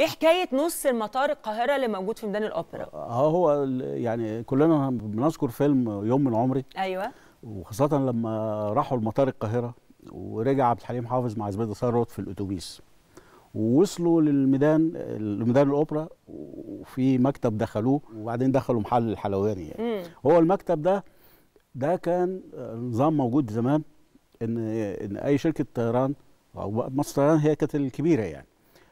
ايه حكايه نص المطار القاهره اللي موجود في ميدان الاوبرا اه هو يعني كلنا بنذكر فيلم يوم من عمري ايوه وخاصه لما راحوا المطار القاهره ورجع عبد الحليم حافظ مع زبيده ثروت في الاتوبيس ووصلوا للميدان الميدان الاوبرا وفي مكتب دخلوه وبعدين دخلوا محل الحلواني يعني. هو المكتب ده ده كان نظام موجود زمان ان ان اي شركه طيران او مصر طيران هي كانت الكبيره يعني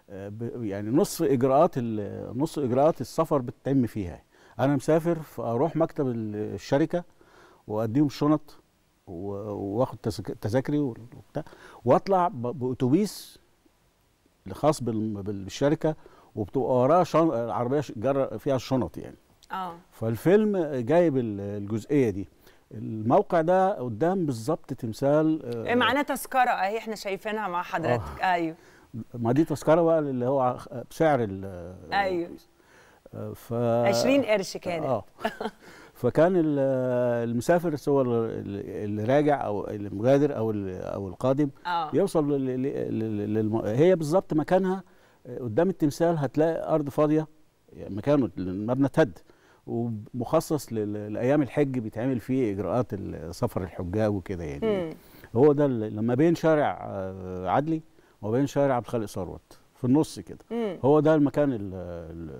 يعني نصف اجراءات نصف اجراءات السفر بتتم فيها انا مسافر فاروح مكتب الشركه واديهم الشنط واخد تذاكري وبتاع واطلع باتوبيس الخاص بالشركه وبتبقى وراها شن... عربيه فيها الشنط يعني اه فالفيلم جايب الجزئيه دي الموقع ده قدام بالظبط تمثال آه، إيه، معناه تذكره اهي احنا شايفينها مع حضرتك آه. ايوه ما دي تذكره بقى اللي هو بسعر ال ايوه آه، ف 20 قرش كانت اه فكان المسافر سواء اللي راجع او المغادر او او القادم آه. يوصل للم... هي بالظبط مكانها قدام التمثال هتلاقي ارض فاضيه يعني مكانه المبنى اتهد ومخصص لايام الحج بيتعمل فيه اجراءات سفر الحجاج وكده يعني م. هو ده لما بين شارع آه، عدلي وبين شارع عبد الخالق ثروت في النص كده هو ده المكان الـ الـ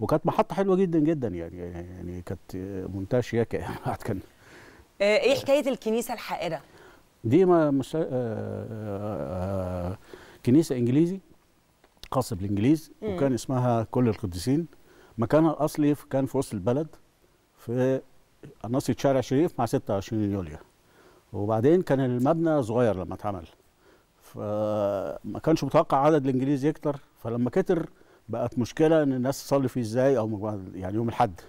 وكانت محطه حلوه جدا جدا يعني يعني كانت منتشيه شياكه يعني كان آه، ايه حكايه الكنيسه الحائره؟ دي ما مش آآ آه، آآ آه، كنيسه انجليزي خاصه بالانجليز مم. وكان اسمها كل القديسين مكانها الاصلي كان في وسط البلد في ناصيه شارع شريف مع 26 يوليو وبعدين كان المبنى صغير لما اتعمل فما كانش متوقع عدد الانجليزي يكتر فلما كتر بقت مشكله ان الناس تصلي فيه ازاي او يعني يوم الاحد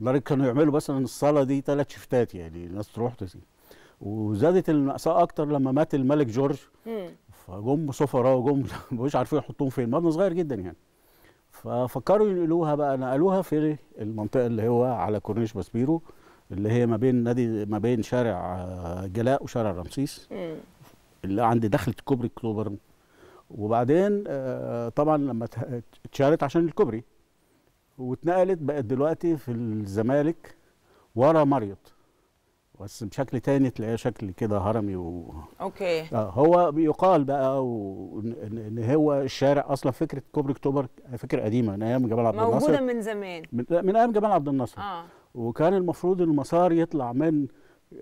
لدرجه كانوا يعملوا مثلا الصلاه دي ثلاث شفتات يعني الناس تروح تسي وزادت المأساة أكتر لما مات الملك جورج فجم سفراء وجم مش عارفين يحطوهم فين مبنى صغير جدا يعني ففكروا ينقلوها بقى نقلوها في المنطقة اللي هو على كورنيش باسبيرو اللي هي ما بين نادي ما بين شارع آه، جلاء وشارع رمسيس اللي عند دخلة كوبري اكتوبر وبعدين آه، طبعا لما اتشالت عشان الكوبري واتنقلت بقت دلوقتي في الزمالك ورا مريض بس بشكل تاني تلاقيه شكل كده هرمي و... اوكي آه هو بيقال بقى و... ان هو الشارع اصلا فكره كوبري اكتوبر فكره قديمه من ايام جمال عبد الناصر موجوده من زمان من, من ايام جمال عبد الناصر آه. وكان المفروض المسار يطلع من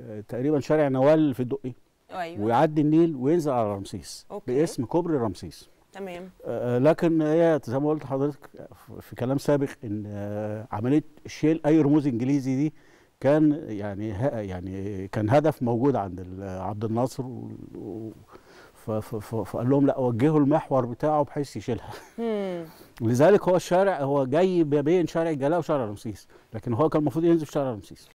آه، تقريبا شارع نوال في الدقي أيوة. ويعدي النيل وينزل على رمسيس أوكي. باسم كوبري رمسيس تمام آه, آه، لكن هي زي ما قلت لحضرتك آه، في كلام سابق ان آه عمليه شيل اي رموز انجليزي دي كان يعني يعني كان هدف موجود عند آه، عبد الناصر و, و فقال لهم لا وجهوا المحور بتاعه بحيث يشيلها لذلك هو الشارع هو جاي ما بين شارع الجلاء وشارع رمسيس لكن هو كان المفروض ينزل في شارع رمسيس